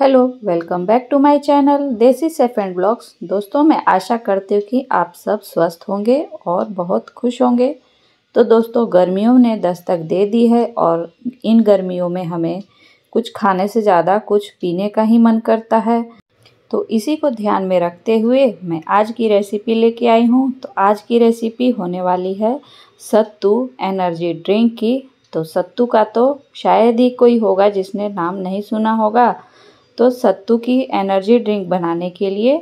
hello welcome back to my channel desi chef and blogs दोस्तों मैं आशा करती हूँ कि आप सब स्वस्थ होंगे और बहुत खुश होंगे तो दोस्तों गर्मियों ने दस्तक दे दी है और इन गर्मियों में हमें कुछ खाने से ज़्यादा कुछ पीने का ही मन करता है तो इसी को ध्यान में रखते हुए मैं आज की रेसिपी लेके आई हूँ तो आज की रेसिपी होने वाली है सत्तू एनर्जी ड्रिंक की तो सत्तू का तो शायद ही कोई होगा जिसने नाम नहीं सुना होगा तो सत्तू की एनर्जी ड्रिंक बनाने के लिए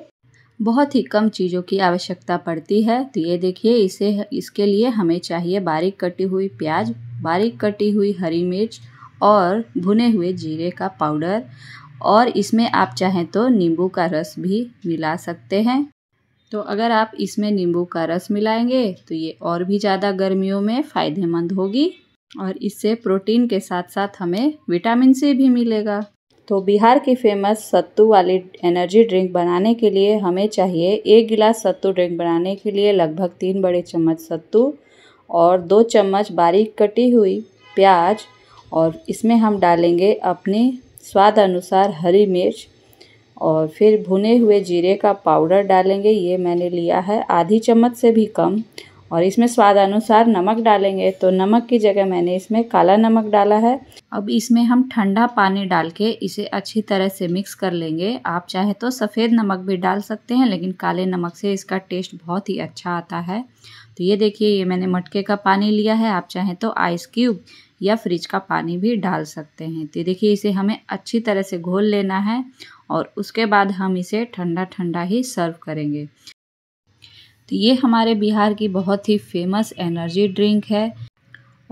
बहुत ही कम चीज़ों की आवश्यकता पड़ती है तो ये देखिए इसे इसके लिए हमें चाहिए बारीक कटी हुई प्याज बारीक कटी हुई हरी मिर्च और भुने हुए जीरे का पाउडर और इसमें आप चाहें तो नींबू का रस भी मिला सकते हैं तो अगर आप इसमें नींबू का रस मिलाएंगे तो ये और भी ज़्यादा गर्मियों में फ़ायदेमंद होगी और इससे प्रोटीन के साथ साथ हमें विटामिन सी भी मिलेगा तो बिहार की फेमस सत्तू वाली एनर्जी ड्रिंक बनाने के लिए हमें चाहिए एक गिलास सत्तू ड्रिंक बनाने के लिए लगभग तीन बड़े चम्मच सत्तू और दो चम्मच बारीक कटी हुई प्याज और इसमें हम डालेंगे अपने स्वाद अनुसार हरी मिर्च और फिर भुने हुए जीरे का पाउडर डालेंगे ये मैंने लिया है आधी चम्मच से भी कम और इसमें स्वाद अनुसार नमक डालेंगे तो नमक की जगह मैंने इसमें काला नमक डाला है अब इसमें हम ठंडा पानी डाल के इसे अच्छी तरह से मिक्स कर लेंगे आप चाहे तो सफ़ेद नमक भी डाल सकते हैं लेकिन काले नमक से इसका टेस्ट बहुत ही अच्छा आता है तो ये देखिए ये मैंने मटके का पानी लिया है आप चाहें तो आइस क्यूब या फ्रिज का पानी भी डाल सकते हैं तो देखिए इसे हमें अच्छी तरह से घोल लेना है और उसके बाद हम इसे ठंडा ठंडा ही सर्व करेंगे तो ये हमारे बिहार की बहुत ही फेमस एनर्जी ड्रिंक है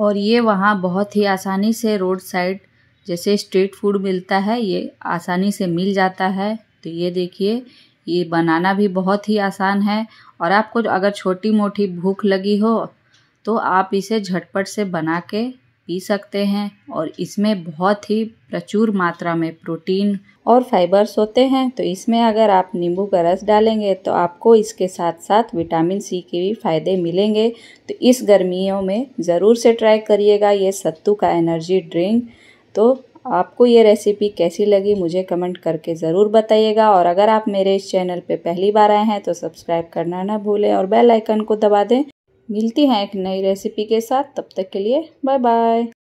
और ये वहाँ बहुत ही आसानी से रोड साइड जैसे स्ट्रीट फूड मिलता है ये आसानी से मिल जाता है तो ये देखिए ये बनाना भी बहुत ही आसान है और आपको अगर छोटी मोटी भूख लगी हो तो आप इसे झटपट से बना के पी सकते हैं और इसमें बहुत ही प्रचुर मात्रा में प्रोटीन और फाइबर्स होते हैं तो इसमें अगर आप नींबू का रस डालेंगे तो आपको इसके साथ साथ विटामिन सी के भी फ़ायदे मिलेंगे तो इस गर्मियों में ज़रूर से ट्राई करिएगा ये सत्तू का एनर्जी ड्रिंक तो आपको ये रेसिपी कैसी लगी मुझे कमेंट करके ज़रूर बताइएगा और अगर आप मेरे इस चैनल पर पहली बार आए हैं तो सब्सक्राइब करना ना भूलें और बेल आइकन को दबा दें मिलती हैं एक नई रेसिपी के साथ तब तक के लिए बाय बाय